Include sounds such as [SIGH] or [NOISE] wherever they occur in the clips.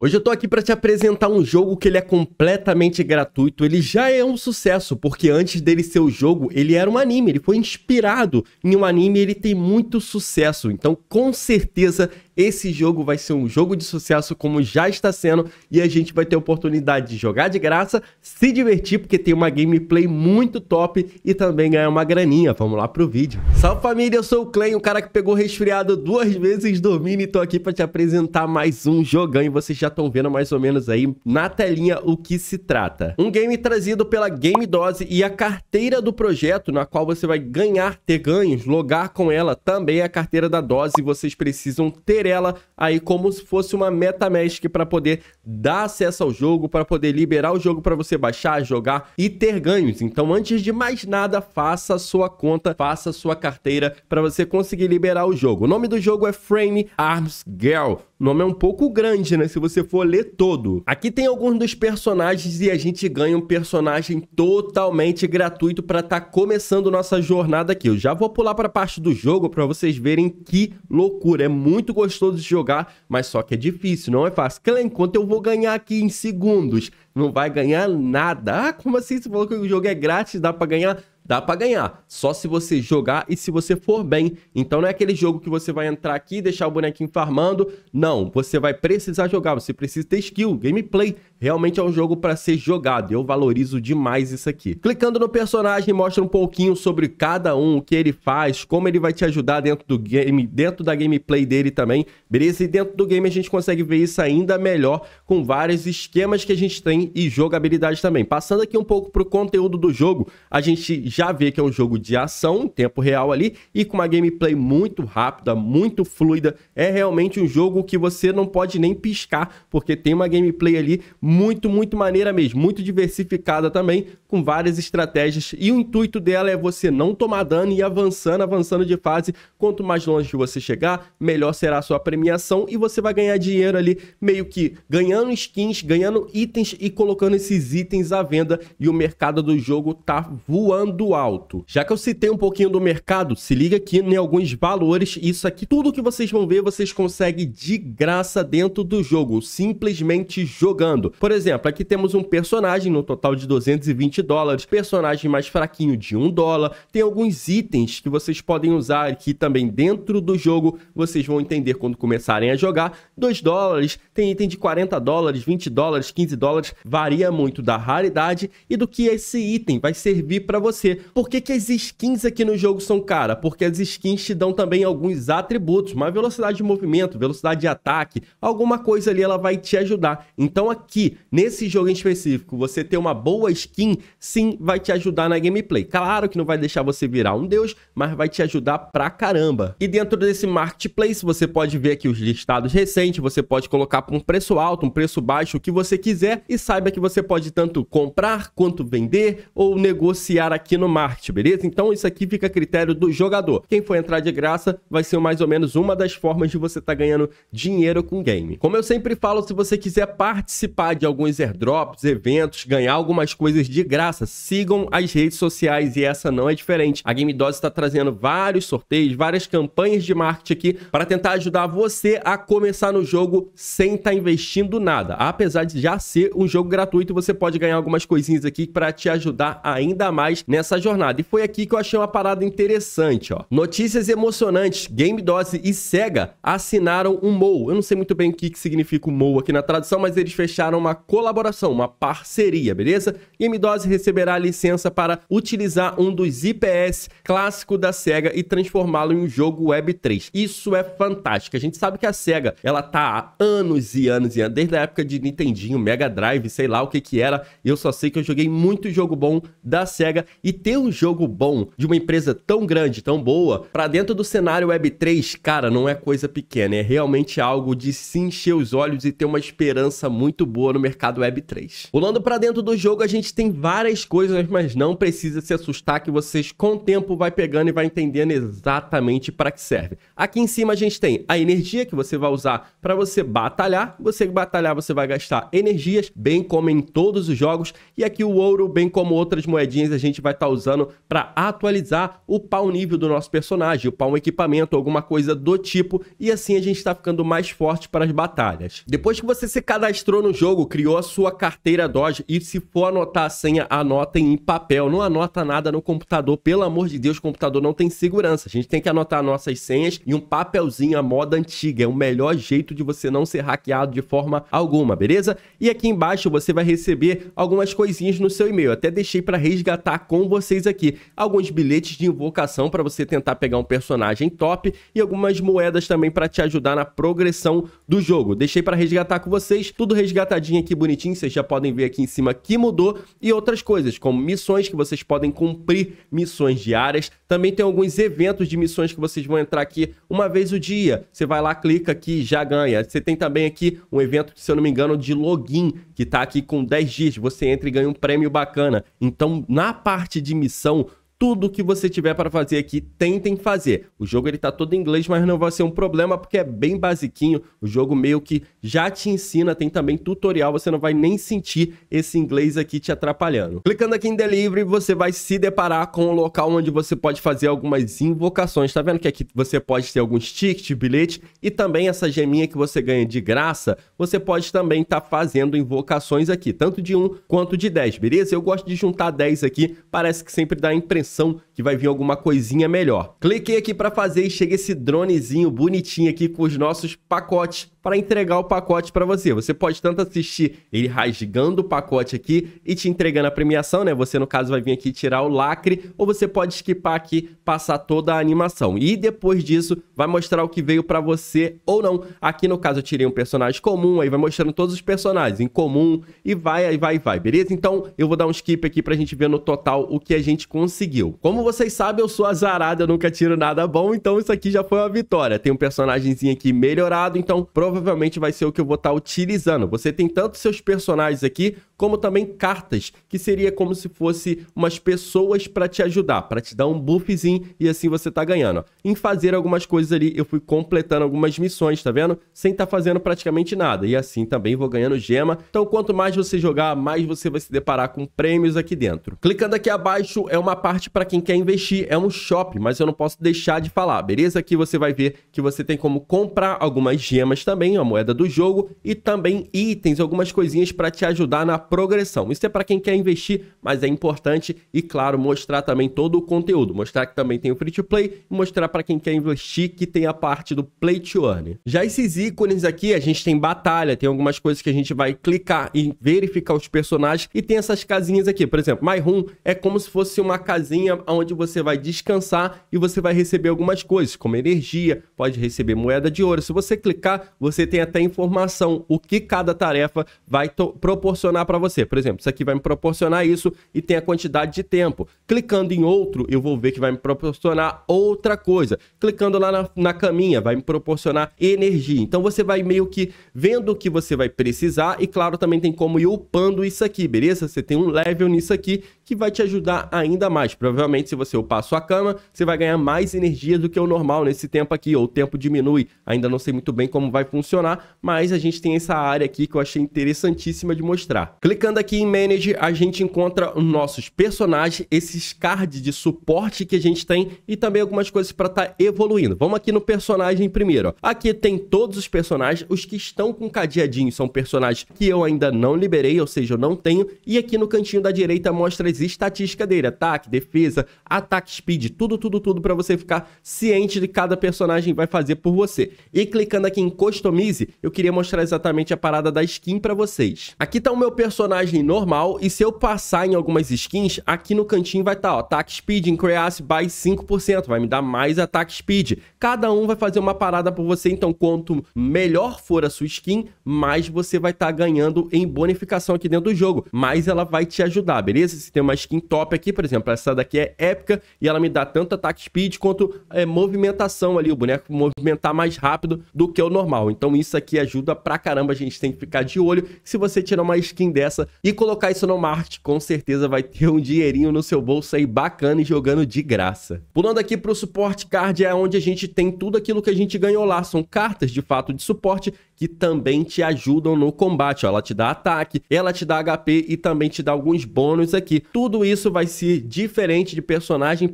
Hoje eu tô aqui para te apresentar um jogo que ele é completamente gratuito, ele já é um sucesso, porque antes dele ser o jogo, ele era um anime, ele foi inspirado em um anime e ele tem muito sucesso, então com certeza esse jogo vai ser um jogo de sucesso, como já está sendo, e a gente vai ter a oportunidade de jogar de graça, se divertir, porque tem uma gameplay muito top e também ganhar uma graninha. Vamos lá pro vídeo. Salve família, eu sou o Clay, o cara que pegou resfriado duas vezes dormindo e tô aqui para te apresentar mais um jogão e vocês já estão vendo mais ou menos aí na telinha o que se trata. Um game trazido pela Game Dose e a carteira do projeto, na qual você vai ganhar, ter ganhos, logar com ela, também a carteira da Dose e vocês precisam ter ela aí como se fosse uma MetaMask para poder dar acesso ao jogo, para poder liberar o jogo para você baixar, jogar e ter ganhos. Então, antes de mais nada, faça a sua conta, faça a sua carteira para você conseguir liberar o jogo. O nome do jogo é Frame Arms Girl. O nome é um pouco grande, né? Se você for ler todo. Aqui tem alguns dos personagens e a gente ganha um personagem totalmente gratuito para estar tá começando nossa jornada aqui. Eu já vou pular para a parte do jogo para vocês verem que loucura. É muito gostoso de jogar, mas só que é difícil, não é fácil. Clem, quanto eu vou ganhar aqui em segundos? Não vai ganhar nada. Ah, como assim? Você falou que o jogo é grátis, dá para ganhar Dá para ganhar, só se você jogar e se você for bem. Então não é aquele jogo que você vai entrar aqui e deixar o bonequinho farmando. Não, você vai precisar jogar, você precisa ter skill, gameplay. Realmente é um jogo para ser jogado, eu valorizo demais isso aqui. Clicando no personagem, mostra um pouquinho sobre cada um, o que ele faz, como ele vai te ajudar dentro do game, dentro da gameplay dele também, beleza? E dentro do game a gente consegue ver isso ainda melhor com vários esquemas que a gente tem e jogabilidade também. Passando aqui um pouco pro conteúdo do jogo, a gente já vê que é um jogo de ação em tempo real ali e com uma gameplay muito rápida, muito fluida. É realmente um jogo que você não pode nem piscar, porque tem uma gameplay ali muito, muito maneira mesmo, muito diversificada também, com várias estratégias. E o intuito dela é você não tomar dano e avançando, avançando de fase. Quanto mais longe você chegar, melhor será a sua premiação e você vai ganhar dinheiro ali, meio que ganhando skins, ganhando itens e colocando esses itens à venda. E o mercado do jogo tá voando alto. Já que eu citei um pouquinho do mercado, se liga aqui em alguns valores. Isso aqui, tudo que vocês vão ver, vocês conseguem de graça dentro do jogo, simplesmente jogando. Por exemplo, aqui temos um personagem no total de 220 dólares, personagem mais fraquinho de 1 dólar, tem alguns itens que vocês podem usar aqui também dentro do jogo, vocês vão entender quando começarem a jogar, 2 dólares, tem item de 40 dólares, 20 dólares, 15 dólares, varia muito da raridade e do que esse item vai servir para você. Por que, que as skins aqui no jogo são cara? Porque as skins te dão também alguns atributos, uma velocidade de movimento, velocidade de ataque, alguma coisa ali ela vai te ajudar. Então aqui nesse jogo em específico, você ter uma boa skin, sim, vai te ajudar na gameplay. Claro que não vai deixar você virar um deus, mas vai te ajudar pra caramba. E dentro desse marketplace, você pode ver aqui os listados recentes, você pode colocar por um preço alto, um preço baixo, o que você quiser e saiba que você pode tanto comprar quanto vender ou negociar aqui no market, beleza? Então isso aqui fica a critério do jogador. Quem for entrar de graça vai ser mais ou menos uma das formas de você estar tá ganhando dinheiro com o game. Como eu sempre falo, se você quiser participar de alguns airdrops, eventos, ganhar algumas coisas de graça. Sigam as redes sociais e essa não é diferente. A Game Dose está trazendo vários sorteios, várias campanhas de marketing aqui para tentar ajudar você a começar no jogo sem estar tá investindo nada. Apesar de já ser um jogo gratuito, você pode ganhar algumas coisinhas aqui para te ajudar ainda mais nessa jornada. E foi aqui que eu achei uma parada interessante, ó. Notícias emocionantes. Game Dose e Sega assinaram um MOU. Eu não sei muito bem o que, que significa o MOU aqui na tradução, mas eles fecharam uma uma colaboração, uma parceria, beleza? E Dose receberá a licença para utilizar um dos IPS clássico da SEGA e transformá-lo em um jogo Web 3. Isso é fantástico. A gente sabe que a SEGA, ela tá há anos e anos e anos, desde a época de Nintendinho, Mega Drive, sei lá o que que era. Eu só sei que eu joguei muito jogo bom da SEGA e ter um jogo bom de uma empresa tão grande, tão boa, para dentro do cenário Web 3, cara, não é coisa pequena, é realmente algo de se encher os olhos e ter uma esperança muito boa no mercado Web3. Pulando para dentro do jogo, a gente tem várias coisas, mas não precisa se assustar que vocês com o tempo vai pegando e vai entendendo exatamente para que serve. Aqui em cima a gente tem a energia que você vai usar para você batalhar. Você batalhar, você vai gastar energias, bem como em todos os jogos. E aqui o ouro, bem como outras moedinhas, a gente vai estar tá usando para atualizar, o pau nível do nosso personagem, pau um equipamento, alguma coisa do tipo. E assim a gente está ficando mais forte para as batalhas. Depois que você se cadastrou no jogo, criou a sua carteira Doge e se for anotar a senha, anotem em papel. Não anota nada no computador, pelo amor de Deus, o computador não tem segurança. A gente tem que anotar nossas senhas em um papelzinho à moda antiga. É o melhor jeito de você não ser hackeado de forma alguma, beleza? E aqui embaixo você vai receber algumas coisinhas no seu e-mail. Até deixei para resgatar com vocês aqui alguns bilhetes de invocação para você tentar pegar um personagem top e algumas moedas também para te ajudar na progressão do jogo. Deixei para resgatar com vocês, tudo resgatadinho organizadinha aqui, bonitinho. Vocês já podem ver aqui em cima que mudou. E outras coisas, como missões que vocês podem cumprir, missões diárias. Também tem alguns eventos de missões que vocês vão entrar aqui uma vez o dia. Você vai lá, clica aqui já ganha. Você tem também aqui um evento, se eu não me engano, de login, que tá aqui com 10 dias. Você entra e ganha um prêmio bacana. Então, na parte de missão, tudo que você tiver para fazer aqui, tentem fazer. O jogo ele tá todo em inglês, mas não vai ser um problema porque é bem basiquinho. O jogo meio que já te ensina, tem também tutorial, você não vai nem sentir esse inglês aqui te atrapalhando. Clicando aqui em delivery, você vai se deparar com um local onde você pode fazer algumas invocações. Tá vendo que aqui você pode ter alguns tickets, bilhete e também essa geminha que você ganha de graça, você pode também estar tá fazendo invocações aqui, tanto de 1 quanto de 10, beleza? Eu gosto de juntar 10 aqui, parece que sempre dá impressão impressão que vai vir alguma coisinha melhor. Cliquei aqui para fazer e chega esse dronezinho bonitinho aqui com os nossos pacotes para entregar o pacote para você. Você pode tanto assistir ele rasgando o pacote aqui e te entregando a premiação, né? Você, no caso, vai vir aqui tirar o lacre, ou você pode skipar aqui, passar toda a animação. E depois disso, vai mostrar o que veio para você ou não. Aqui, no caso, eu tirei um personagem comum, aí vai mostrando todos os personagens em comum, e vai, aí vai, vai, beleza? Então, eu vou dar um skip aqui para a gente ver no total o que a gente conseguiu conseguiu. Como vocês sabem, eu sou azarado, eu nunca tiro nada bom, então isso aqui já foi uma vitória. Tem um personagemzinho aqui melhorado, então provavelmente vai ser o que eu vou estar tá utilizando. Você tem tanto seus personagens aqui, como também cartas, que seria como se fosse umas pessoas para te ajudar, para te dar um buffzinho e assim você tá ganhando. Em fazer algumas coisas ali, eu fui completando algumas missões, tá vendo? Sem tá fazendo praticamente nada. E assim também vou ganhando gema. Então quanto mais você jogar, mais você vai se deparar com prêmios aqui dentro. Clicando aqui abaixo é uma parte para quem quer investir é um shopping, mas eu não posso deixar de falar, beleza? Aqui você vai ver que você tem como comprar algumas gemas também, a moeda do jogo, e também itens, algumas coisinhas para te ajudar na progressão. Isso é para quem quer investir, mas é importante e, claro, mostrar também todo o conteúdo. Mostrar que também tem o free to play e mostrar para quem quer investir que tem a parte do play to earn. Já esses ícones aqui, a gente tem batalha, tem algumas coisas que a gente vai clicar e verificar os personagens e tem essas casinhas aqui. Por exemplo, My Room é como se fosse uma casinha salinha onde você vai descansar e você vai receber algumas coisas, como energia, pode receber moeda de ouro. Se você clicar, você tem até informação o que cada tarefa vai proporcionar para você. Por exemplo, isso aqui vai me proporcionar isso e tem a quantidade de tempo. Clicando em outro, eu vou ver que vai me proporcionar outra coisa. Clicando lá na, na caminha, vai me proporcionar energia. Então você vai meio que vendo o que você vai precisar e claro, também tem como ir upando isso aqui, beleza? Você tem um level nisso aqui que vai te ajudar ainda mais. Provavelmente, se você upar a sua cama, você vai ganhar mais energia do que o normal nesse tempo aqui, ou o tempo diminui. Ainda não sei muito bem como vai funcionar, mas a gente tem essa área aqui que eu achei interessantíssima de mostrar. Clicando aqui em Manage, a gente encontra nossos personagens, esses cards de suporte que a gente tem e também algumas coisas para estar tá evoluindo. Vamos aqui no personagem primeiro. Aqui tem todos os personagens, os que estão com cadeadinho são personagens que eu ainda não liberei, ou seja, eu não tenho. E aqui no cantinho da direita mostra as estatística dele, ataque, defesa, ataque speed, tudo, tudo, tudo para você ficar ciente de cada personagem vai fazer por você. E clicando aqui em customize, eu queria mostrar exatamente a parada da skin para vocês. Aqui tá o meu personagem normal e se eu passar em algumas skins, aqui no cantinho vai estar, tá, ó, ataque speed, increase by 5%, vai me dar mais ataque speed. Cada um vai fazer uma parada por você, então quanto melhor for a sua skin, mais você vai estar tá ganhando em bonificação aqui dentro do jogo, mais ela vai te ajudar, beleza? Se tem uma skin top aqui, por exemplo, essa daqui é épica e ela me dá tanto ataque speed quanto é, movimentação ali, o boneco movimentar mais rápido do que o normal. Então isso aqui ajuda pra caramba, a gente tem que ficar de olho. Se você tirar uma skin dessa e colocar isso no market, com certeza vai ter um dinheirinho no seu bolso aí bacana e jogando de graça. Pulando aqui pro suporte card é onde a gente tem tudo aquilo que a gente ganhou lá, são cartas de fato de suporte que também te ajudam no combate, ó. ela te dá ataque, ela te dá HP e também te dá alguns bônus aqui. Tudo isso vai ser diferente de personagem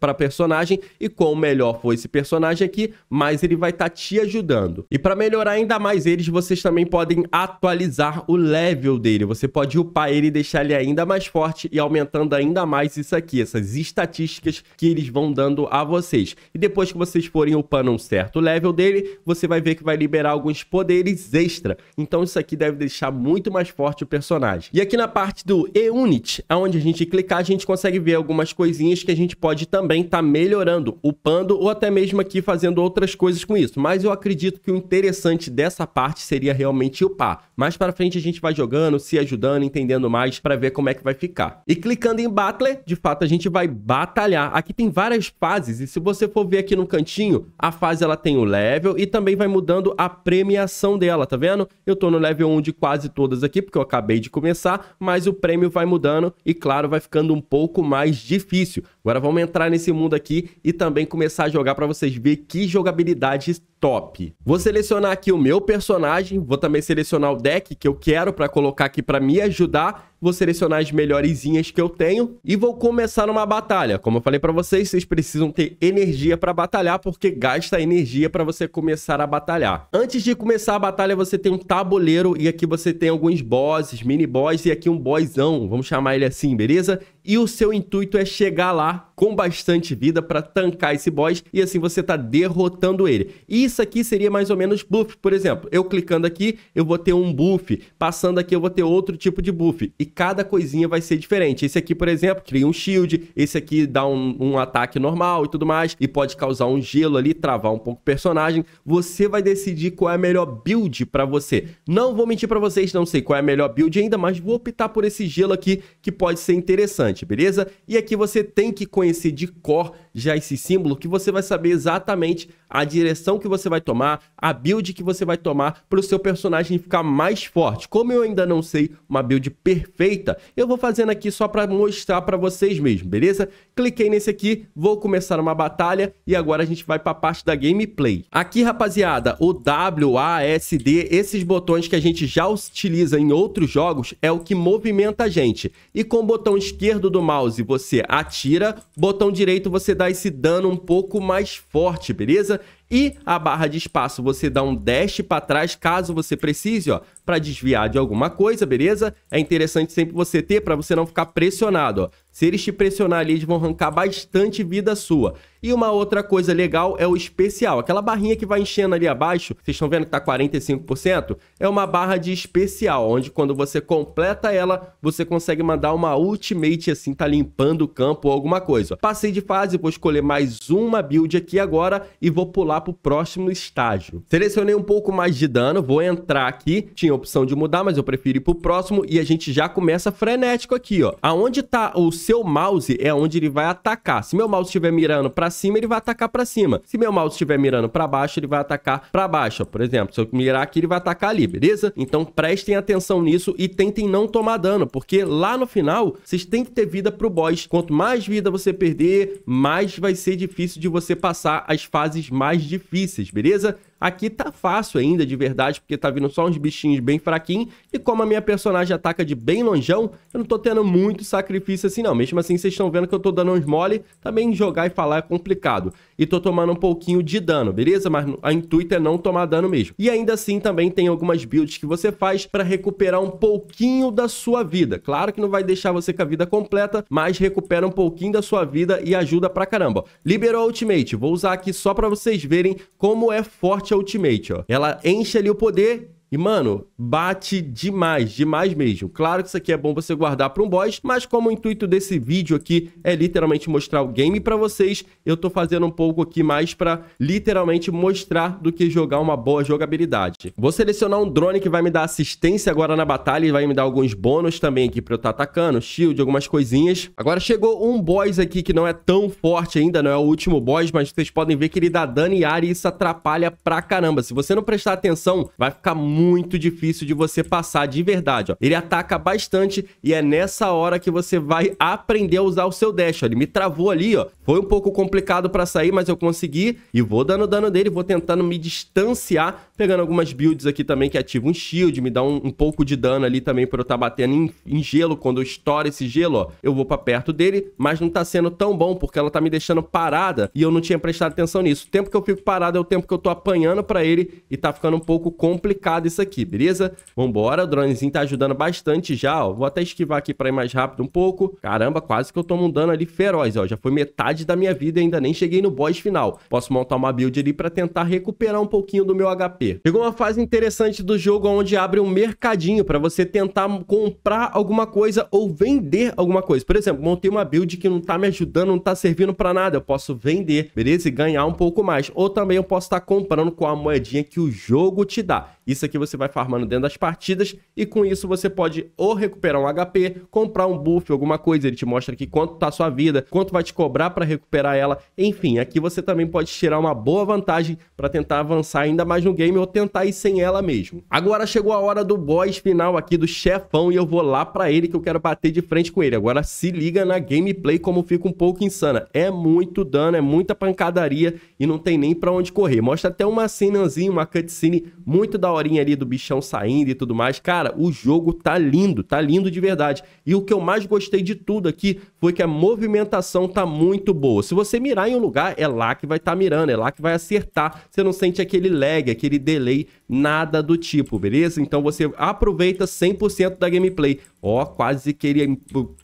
para personagem e como melhor for esse personagem aqui, mais ele vai estar tá te ajudando. E para melhorar ainda mais eles, vocês também podem atualizar o level dele. Você pode upar ele e deixar ele ainda mais forte e aumentando ainda mais isso aqui, essas estatísticas que eles vão dando a vocês. E depois que vocês forem upando um certo level dele, você vai ver que vai liberar alguns poderes extra. Então isso aqui deve deixar muito mais forte o personagem. E aqui na parte do E-Unit, onde a gente gente clicar, a gente consegue ver algumas coisinhas que a gente pode também estar tá melhorando, upando ou até mesmo aqui fazendo outras coisas com isso. Mas eu acredito que o interessante dessa parte seria realmente upar. Mais para frente a gente vai jogando, se ajudando, entendendo mais para ver como é que vai ficar. E clicando em Battler, de fato a gente vai batalhar. Aqui tem várias fases e se você for ver aqui no cantinho, a fase ela tem o level e também vai mudando a premiação dela, tá vendo? Eu tô no level 1 de quase todas aqui porque eu acabei de começar, mas o prêmio vai mudando e claro, claro, vai ficando um pouco mais difícil. Agora vamos entrar nesse mundo aqui e também começar a jogar para vocês verem que jogabilidade top. Vou selecionar aqui o meu personagem, vou também selecionar o deck que eu quero para colocar aqui para me ajudar. Vou selecionar as melhorezinhas que eu tenho e vou começar uma batalha. Como eu falei para vocês, vocês precisam ter energia para batalhar porque gasta energia para você começar a batalhar. Antes de começar a batalha, você tem um tabuleiro e aqui você tem alguns bosses, mini boss e aqui um bossão, vamos chamar ele assim, beleza? E o seu intuito é chegar lá Tom com bastante vida para tancar esse boss e assim você está derrotando ele. isso aqui seria mais ou menos buff, por exemplo. Eu clicando aqui, eu vou ter um buff, passando aqui eu vou ter outro tipo de buff e cada coisinha vai ser diferente. Esse aqui, por exemplo, cria um shield, esse aqui dá um, um ataque normal e tudo mais e pode causar um gelo ali, travar um pouco o personagem. Você vai decidir qual é a melhor build para você. Não vou mentir para vocês, não sei qual é a melhor build ainda, mas vou optar por esse gelo aqui que pode ser interessante, beleza? E aqui você tem que conhecer conhecer de cor já esse símbolo que você vai saber exatamente a direção que você vai tomar, a build que você vai tomar para o seu personagem ficar mais forte. Como eu ainda não sei uma build perfeita, eu vou fazendo aqui só para mostrar para vocês mesmo, beleza? Cliquei nesse aqui, vou começar uma batalha e agora a gente vai para a parte da gameplay. Aqui, rapaziada, o W, A, S, D, esses botões que a gente já utiliza em outros jogos é o que movimenta a gente. E com o botão esquerdo do mouse você atira, botão direito você dá vai tá se dando um pouco mais forte, beleza? E a barra de espaço você dá um dash para trás caso você precise, ó, para desviar de alguma coisa, beleza? É interessante sempre você ter para você não ficar pressionado, ó. Se eles te pressionar ali, eles vão arrancar bastante vida sua. E uma outra coisa legal é o especial. Aquela barrinha que vai enchendo ali abaixo, vocês estão vendo que está 45%? É uma barra de especial, onde quando você completa ela, você consegue mandar uma ultimate assim, tá limpando o campo ou alguma coisa. Passei de fase, vou escolher mais uma build aqui agora e vou pular pro próximo estágio. Selecionei um pouco mais de dano, vou entrar aqui. Tinha a opção de mudar, mas eu prefiro ir pro próximo e a gente já começa frenético aqui, ó. Aonde tá o seu mouse é onde ele vai atacar. Se meu mouse estiver mirando para cima, ele vai atacar para cima. Se meu mouse estiver mirando para baixo, ele vai atacar para baixo. Por exemplo, se eu mirar aqui, ele vai atacar ali, beleza? Então prestem atenção nisso e tentem não tomar dano, porque lá no final, vocês têm que ter vida pro boss. Quanto mais vida você perder, mais vai ser difícil de você passar as fases mais difíceis, beleza? Aqui tá fácil ainda, de verdade, porque tá vindo só uns bichinhos bem fraquinhos. E como a minha personagem ataca de bem longeão, eu não tô tendo muito sacrifício assim não. Mesmo assim, vocês estão vendo que eu tô dando uns mole. Também tá jogar e falar é complicado e tô tomando um pouquinho de dano, beleza? Mas a intuito é não tomar dano mesmo. E ainda assim também tem algumas builds que você faz para recuperar um pouquinho da sua vida. Claro que não vai deixar você com a vida completa, mas recupera um pouquinho da sua vida e ajuda pra caramba. Liberou a Ultimate, vou usar aqui só para vocês verem como é forte a Ultimate, ó. Ela enche ali o poder e, mano, bate demais, demais mesmo. Claro que isso aqui é bom você guardar para um boss, mas como o intuito desse vídeo aqui é literalmente mostrar o game para vocês, eu tô fazendo um pouco aqui mais para literalmente mostrar do que jogar uma boa jogabilidade. Vou selecionar um drone que vai me dar assistência agora na batalha e vai me dar alguns bônus também aqui para eu estar tá atacando, shield, algumas coisinhas. Agora chegou um boss aqui que não é tão forte ainda, não é o último boss, mas vocês podem ver que ele dá dano e área e isso atrapalha pra caramba. Se você não prestar atenção, vai ficar muito muito difícil de você passar de verdade, ó. Ele ataca bastante e é nessa hora que você vai aprender a usar o seu dash, ó. Ele me travou ali, ó. Foi um pouco complicado pra sair, mas eu consegui e vou dando dano dele, vou tentando me distanciar, pegando algumas builds aqui também que ativam um shield, me dá um, um, pouco de dano ali também pra eu estar tá batendo em, em, gelo, quando eu estouro esse gelo, ó, eu vou pra perto dele, mas não tá sendo tão bom porque ela tá me deixando parada e eu não tinha prestado atenção nisso. O tempo que eu fico parado é o tempo que eu tô apanhando pra ele e tá ficando um pouco complicado isso aqui, beleza? Vambora, o dronezinho tá ajudando bastante já, ó. Vou até esquivar aqui pra ir mais rápido um pouco. Caramba, quase que eu tomo um dano ali feroz, ó. Já foi metade da minha vida e ainda nem cheguei no boss final. Posso montar uma build ali pra tentar recuperar um pouquinho do meu HP. Chegou uma fase interessante do jogo onde abre um mercadinho pra você tentar comprar alguma coisa ou vender alguma coisa. Por exemplo, montei uma build que não tá me ajudando, não tá servindo pra nada. Eu posso vender, beleza? E ganhar um pouco mais. Ou também eu posso estar tá comprando com a moedinha que o jogo te dá. Isso aqui que você vai farmando dentro das partidas e com isso você pode ou recuperar um HP, comprar um buff, alguma coisa, ele te mostra aqui quanto tá a sua vida, quanto vai te cobrar para recuperar ela. Enfim, aqui você também pode tirar uma boa vantagem para tentar avançar ainda mais no game ou tentar ir sem ela mesmo. Agora chegou a hora do boss final aqui do chefão e eu vou lá para ele que eu quero bater de frente com ele. Agora se liga na gameplay como fica um pouco insana. É muito dano, é muita pancadaria e não tem nem para onde correr. Mostra até uma cenazinha, uma cutscene muito da horinha do bichão saindo e tudo mais. Cara, o jogo tá lindo, tá lindo de verdade. E o que eu mais gostei de tudo aqui foi que a movimentação tá muito boa. Se você mirar em um lugar, é lá que vai estar tá mirando, é lá que vai acertar. Você não sente aquele lag, aquele delay, nada do tipo, beleza? Então você aproveita 100% da gameplay. Ó, oh, quase que ele...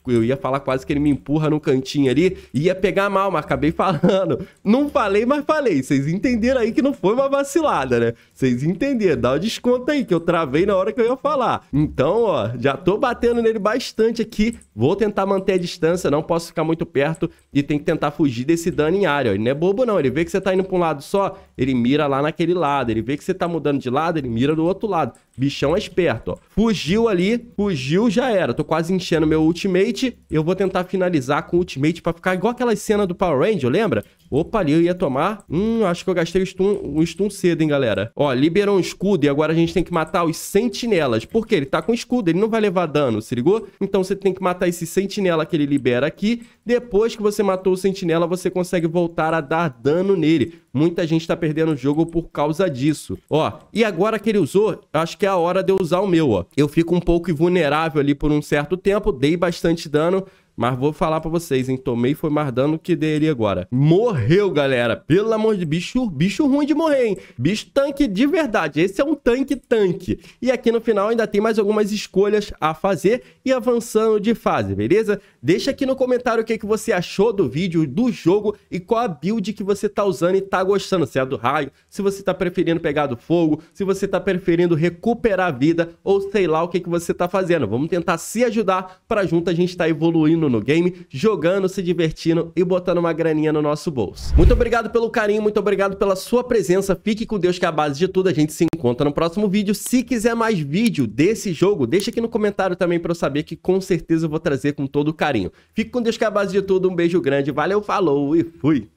Eu ia falar quase que ele me empurra no cantinho ali. Ia pegar mal, mas acabei [LAUGHS] falando. Não falei, mas falei. Vocês entenderam aí que não foi uma vacilada, né? Vocês entenderam. Dá o desconto Conta aí, que eu travei na hora que eu ia falar. Então, ó, já tô batendo nele bastante aqui. Vou tentar manter a distância, não posso ficar muito perto e tem que tentar fugir desse dano em área. Ó. Ele não é bobo, não. Ele vê que você tá indo pra um lado só, ele mira lá naquele lado. Ele vê que você tá mudando de lado, ele mira do outro lado. Bichão é esperto, ó. Fugiu ali, fugiu, já era. Tô quase enchendo meu ultimate. Eu vou tentar finalizar com ultimate pra ficar igual aquela cena do Power Ranger, lembra? Opa, ali eu ia tomar. Hum, acho que eu gastei o stun, o stun cedo, hein, galera. Ó, liberou um escudo e agora a gente tem que matar os sentinelas. Porque ele tá com escudo, ele não vai levar dano, se ligou? Então você tem que matar esse sentinela que ele libera aqui. Depois que você matou o sentinela, você consegue voltar a dar dano nele. Muita gente tá perdendo o jogo por causa disso. Ó, e agora que ele usou, acho que é a hora de eu usar o meu, ó. Eu fico um pouco vulnerável ali por um certo tempo, dei bastante dano, mas vou falar para vocês, hein? Tomei foi mais dano que dei ali agora. Morreu, galera. Pelo amor de bicho, bicho ruim de morrer, hein? Bicho tanque de verdade. Esse é um tanque-tanque. E aqui no final ainda tem mais algumas escolhas a fazer e avançando de fase, beleza? Deixa aqui no comentário o que, é que você achou do vídeo, do jogo e qual a build que você tá usando e tá gostando. Se é do raio, se você tá preferindo pegar do fogo, se você tá preferindo recuperar a vida ou sei lá o que, é que você tá fazendo. Vamos tentar se ajudar para junto a gente tá evoluindo no game, jogando, se divertindo e botando uma graninha no nosso bolso. Muito obrigado pelo carinho, muito obrigado pela sua presença. Fique com Deus que é a base de tudo. A gente se encontra no próximo vídeo. Se quiser mais vídeo desse jogo, deixa aqui no comentário também para eu saber que com certeza eu vou trazer com todo carinho. Fique com Deus que é a base de tudo. Um beijo grande. Valeu, falou e fui!